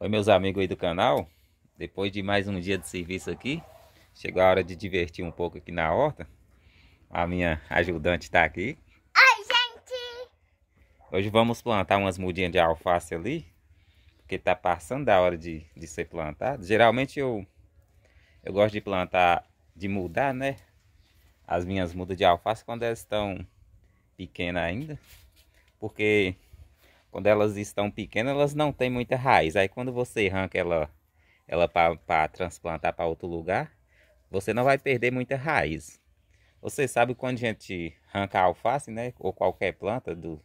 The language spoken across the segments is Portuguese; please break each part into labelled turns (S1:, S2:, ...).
S1: Oi meus amigos aí do canal, depois de mais um dia de serviço aqui, chegou a hora de divertir um pouco aqui na horta. A minha ajudante está aqui. Oi gente! Hoje vamos plantar umas mudinhas de alface ali, porque está passando da hora de, de ser plantado. Geralmente eu, eu gosto de plantar, de mudar né, as minhas mudas de alface quando elas estão pequenas ainda, porque quando elas estão pequenas, elas não têm muita raiz. Aí quando você arranca ela, ela para transplantar para outro lugar, você não vai perder muita raiz. Você sabe quando a gente arranca a alface, né? Ou qualquer planta do,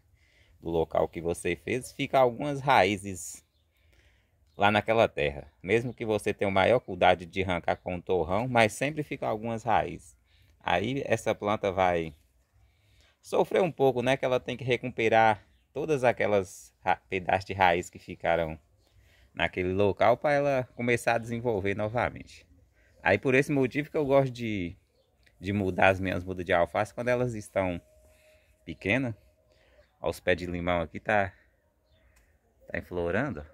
S1: do local que você fez, fica algumas raízes lá naquela terra. Mesmo que você tenha o maior cuidado de arrancar com um torrão, mas sempre fica algumas raízes. Aí essa planta vai sofrer um pouco, né? Que ela tem que recuperar todas aquelas pedaços de raiz que ficaram naquele local para ela começar a desenvolver novamente. Aí por esse motivo que eu gosto de, de mudar as minhas mudas de alface quando elas estão pequenas. Olha os pés de limão aqui, tá, tá enflorando.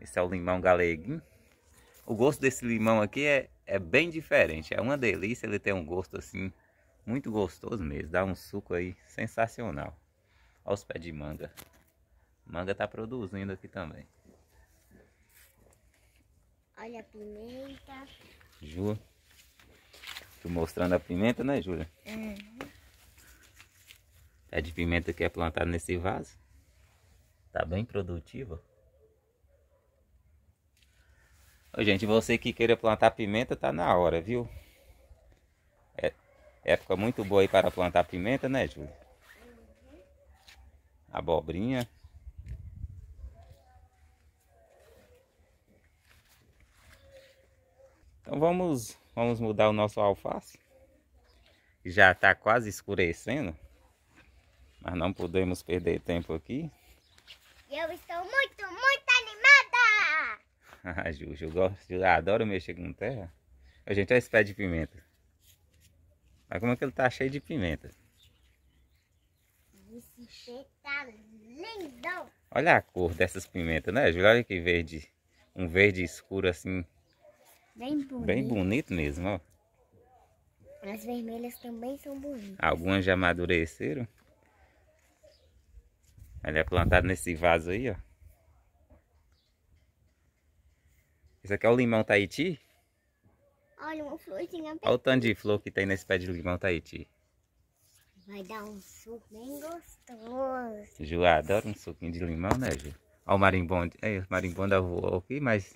S1: Esse é o limão galeguinho. O gosto desse limão aqui é, é bem diferente, é uma delícia, ele tem um gosto assim muito gostoso mesmo, dá um suco aí sensacional. Olha os pés de manga. Manga tá produzindo aqui também.
S2: Olha a pimenta.
S1: Ju. Tu mostrando a pimenta, né, Júlia? Uhum. Pé de pimenta que é plantado nesse vaso. Tá bem produtiva. Ô, gente, você que queira plantar pimenta, tá na hora, viu? É época muito boa aí para plantar pimenta, né, Júlia? abobrinha. Então vamos, vamos mudar o nosso alface. Já está quase escurecendo. Mas não podemos perder tempo aqui.
S2: Eu estou muito, muito animada!
S1: ah, Ju, eu gosto, eu adoro mexer com terra. A gente, olha esse pé de pimenta. Mas como é que ele tá cheio de pimenta?
S2: Esse cheiro tá lindão. Olha
S1: a cor dessas pimentas, né, Júlia? Olha que verde. Um verde escuro assim. Bem bonito. Bem bonito mesmo, ó.
S2: As vermelhas também são bonitas.
S1: Algumas já amadureceram. Ela é plantada nesse vaso aí, ó. Esse aqui é o limão Tahiti?
S2: Olha, uma florzinha.
S1: Olha o tanto de flor que tem nesse pé de limão Tahiti.
S2: Vai dar um suco bem gostoso.
S1: Ju ah, adora um suquinho de limão, né, Ju? Olha o marimbondo. Aí, é, o marimbondo voou aqui, mas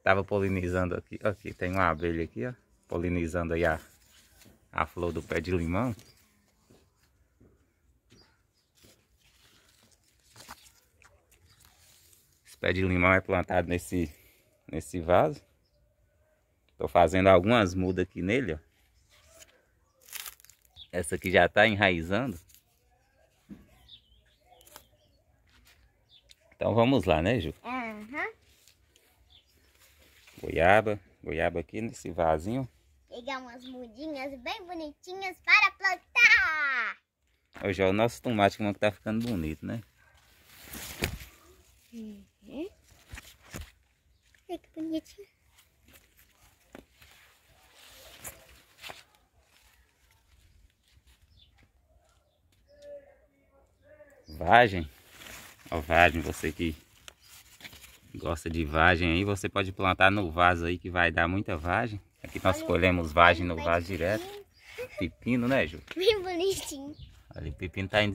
S1: tava polinizando aqui. Aqui, tem uma abelha aqui, ó. Polinizando aí a, a flor do pé de limão. Esse pé de limão é plantado nesse, nesse vaso. Tô fazendo algumas mudas aqui nele, ó. Essa aqui já está enraizando. Então vamos lá, né, Ju?
S2: Uhum.
S1: Goiaba, goiaba aqui nesse vasinho.
S2: Pegar umas mudinhas bem bonitinhas para plantar.
S1: Hoje é o nosso tomate como que tá ficando bonito, né?
S2: Uhum. Olha que bonitinho.
S1: Vagem. Ó, vagem, você que gosta de vagem aí, você pode plantar no vaso aí que vai dar muita vagem. Aqui nós Olha, colhemos vagem no vaso direto. Pepino, né, Ju?
S2: Bem bonitinho.
S1: Olha, o pepino tá em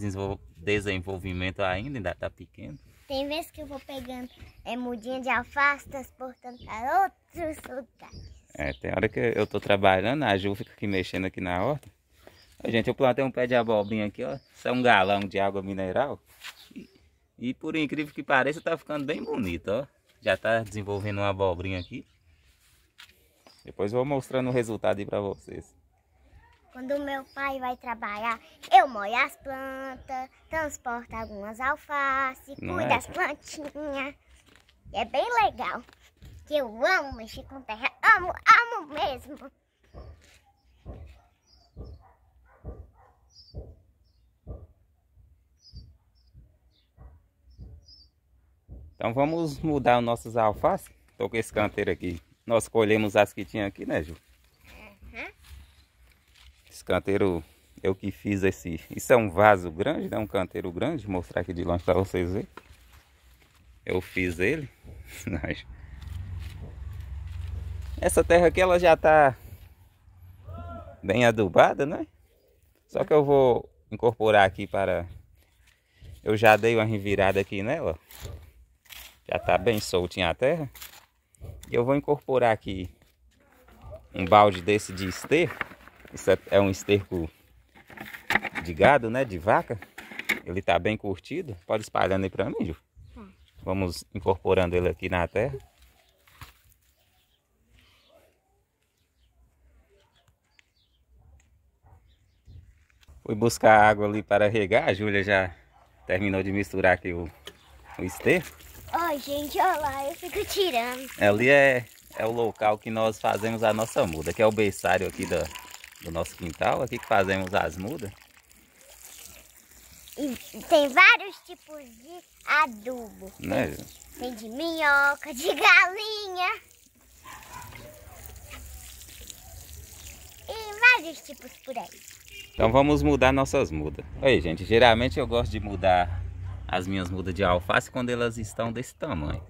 S1: desenvolvimento ainda, ainda tá pequeno.
S2: Tem vezes que eu vou pegando é, mudinha de alface, transportando para outros lugares.
S1: É, tem hora que eu tô trabalhando, a Ju fica aqui mexendo aqui na horta. Gente, eu plantei um pé de abobrinha aqui, ó. Isso é um galão de água mineral. E, por incrível que pareça, tá ficando bem bonito, ó. Já tá desenvolvendo uma abobrinha aqui. Depois vou mostrando o resultado aí pra vocês.
S2: Quando meu pai vai trabalhar, eu molho as plantas, transporto algumas alfaces, cuido é? das plantinhas. E é bem legal. Que eu amo mexer com terra. Amo, amo mesmo.
S1: Então vamos mudar nossas alfaces. Tô com esse canteiro aqui. Nós colhemos as que tinha aqui, né, Ju? Uhum. Esse canteiro eu que fiz esse. Isso é um vaso grande, né? Um canteiro grande. Vou mostrar aqui de longe para vocês verem. Eu fiz ele. Essa terra aqui ela já está bem adubada, né? Só que eu vou incorporar aqui para... Eu já dei uma revirada aqui nela. Já tá bem soltinha a terra. E eu vou incorporar aqui um balde desse de esterco. Isso é, é, um esterco de gado, né? De vaca. Ele tá bem curtido. Pode espalhando aí para mim, Ju. Vamos incorporando ele aqui na terra. Fui buscar água ali para regar. A Júlia já terminou de misturar aqui o, o esterco.
S2: Ó, gente, olha lá, eu fico tirando.
S1: Ali é, é o local que nós fazemos a nossa muda, que é o berçário aqui do, do nosso quintal, aqui que fazemos as mudas.
S2: E tem vários tipos de adubo. Né? Tem de minhoca, de galinha. E vários tipos por aí.
S1: Então vamos mudar nossas mudas. Aí, gente, geralmente eu gosto de mudar as minhas mudas de alface quando elas estão desse tamanho.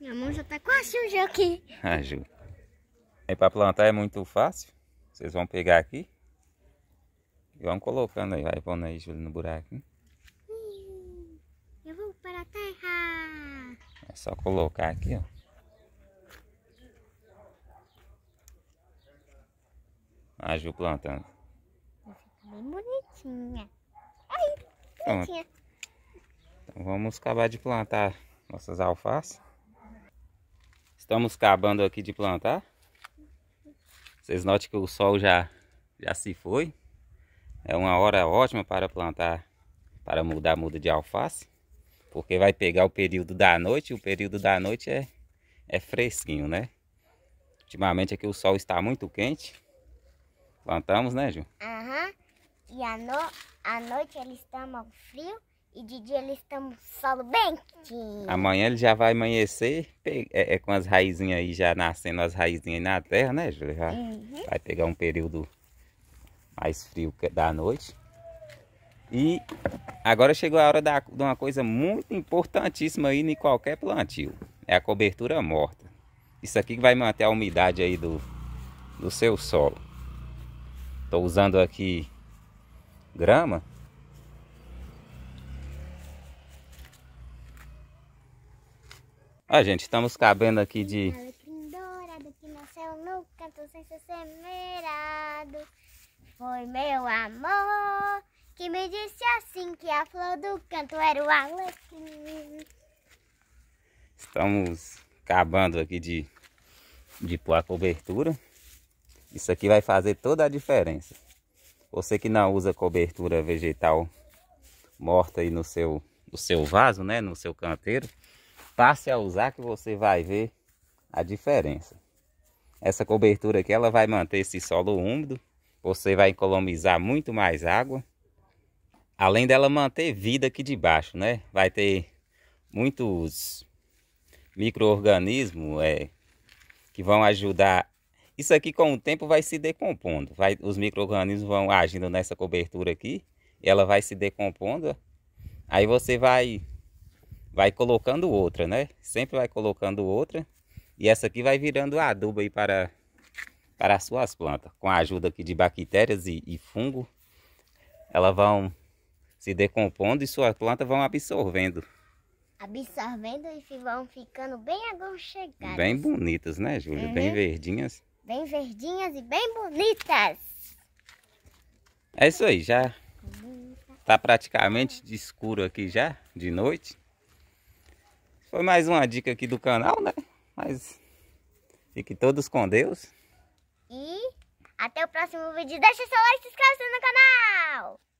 S2: Minha mão já tá quase suja aqui.
S1: Ah, Ju. Aí para plantar é muito fácil. Vocês vão pegar aqui e vão colocando aí, vai pondo aí, Júlio, no buraco. Hein? Eu vou para a terra. É só colocar aqui, ó. A Ju plantando
S2: bem bonitinha.
S1: bonitinha. Então vamos acabar de plantar nossas alfaces. Estamos acabando aqui de plantar. Vocês notem que o sol já, já se foi. É uma hora ótima para plantar, para mudar muda de alface. Porque vai pegar o período da noite. E o período da noite é, é fresquinho, né? Ultimamente aqui o sol está muito quente. Plantamos, né, Ju?
S2: Aham. Uhum e à, no, noite eles ao frio e de dia eles tomam solo bem quentinho. Amanhã
S1: ele já vai amanhecer é, é com as raizinhas aí já nascendo, as raizinhas na terra, né, Júlia? Vai, uhum. vai pegar um período mais frio da noite. E agora chegou a hora da, de uma coisa muito importantíssima aí em qualquer plantio. É a cobertura morta. Isso aqui que vai manter a umidade aí do, do seu solo. Estou usando aqui grama. Ó, ah, gente, estamos cabendo aqui de... Dourado
S2: que nasceu no canto sem ser semeado Foi meu amor que me disse assim que a flor do canto era o alecrim
S1: Estamos acabando aqui de, de pôr a cobertura. Isso aqui vai fazer toda a diferença. Você que não usa cobertura vegetal morta aí no seu, no seu vaso, né? No seu canteiro, passe a usar que você vai ver a diferença. Essa cobertura aqui, ela vai manter esse solo úmido. Você vai economizar muito mais água. Além dela manter vida aqui debaixo, né? Vai ter muitos micro-organismos é, que vão ajudar isso aqui com o tempo vai se decompondo, vai, os micro-organismos vão agindo nessa cobertura aqui, ela vai se decompondo, aí você vai, vai colocando outra, né? Sempre vai colocando outra, e essa aqui vai virando adubo aí para, para as suas plantas, com a ajuda aqui de bactérias e, e fungo, elas vão se decompondo e suas plantas vão absorvendo.
S2: Absorvendo e vão ficando bem aconchegadas. Bem
S1: bonitas, né, Júlia? Uhum. Bem verdinhas
S2: bem verdinhas e bem bonitas.
S1: É isso aí, já tá praticamente de escuro aqui já, de noite. Foi mais uma dica aqui do canal, né? Mas fiquem todos com Deus.
S2: E até o próximo vídeo. Deixa seu like e se inscreve no canal.